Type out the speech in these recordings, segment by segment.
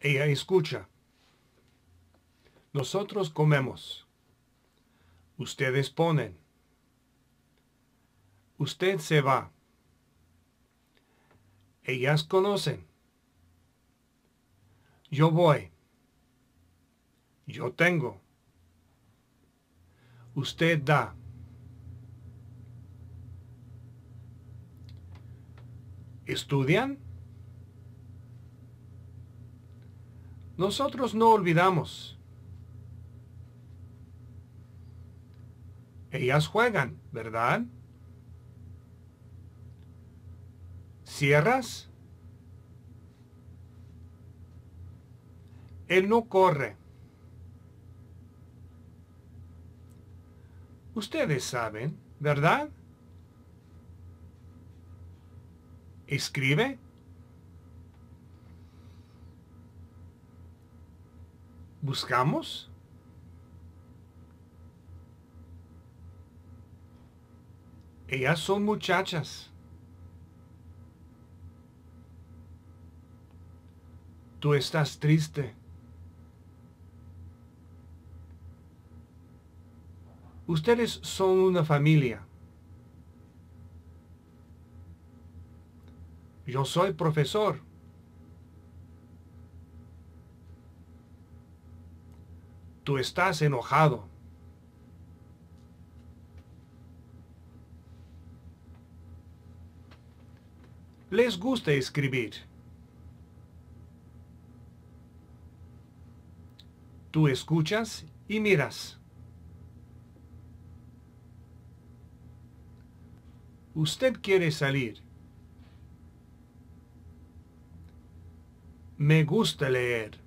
Ella escucha. Nosotros comemos. Ustedes ponen. Usted se va. Ellas conocen. Yo voy. Yo tengo. Usted da. ¿Estudian? Nosotros no olvidamos. Ellas juegan, ¿verdad? ¿Cierras? Él no corre. Ustedes saben, ¿verdad? ¿Escribe? buscamos? Ellas son muchachas. Tú estás triste. Ustedes son una familia. Yo soy profesor. tú estás enojado. Les gusta escribir. Tú escuchas y miras. Usted quiere salir. Me gusta leer.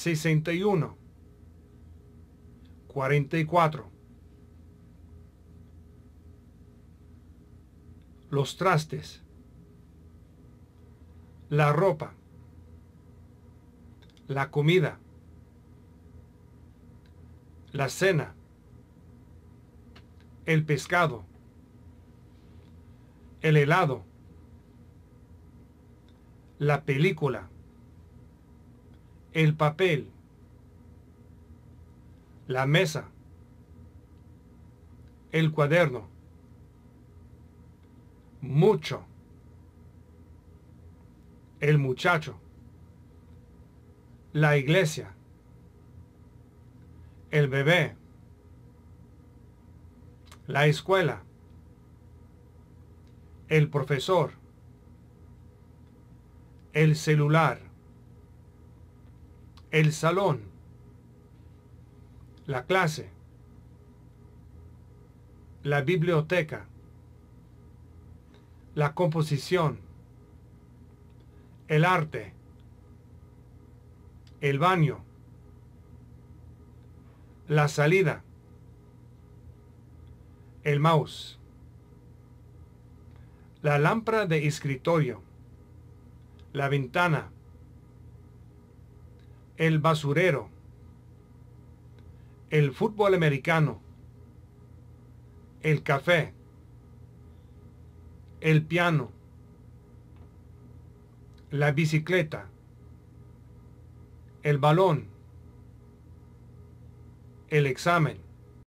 61, 44. Los trastes. La ropa. La comida. La cena. El pescado. El helado. La película el papel, la mesa, el cuaderno, mucho, el muchacho, la iglesia, el bebé, la escuela, el profesor, el celular, el salón, la clase, la biblioteca, la composición, el arte, el baño, la salida, el mouse, la lámpara de escritorio, la ventana, el basurero, el fútbol americano, el café, el piano, la bicicleta, el balón, el examen.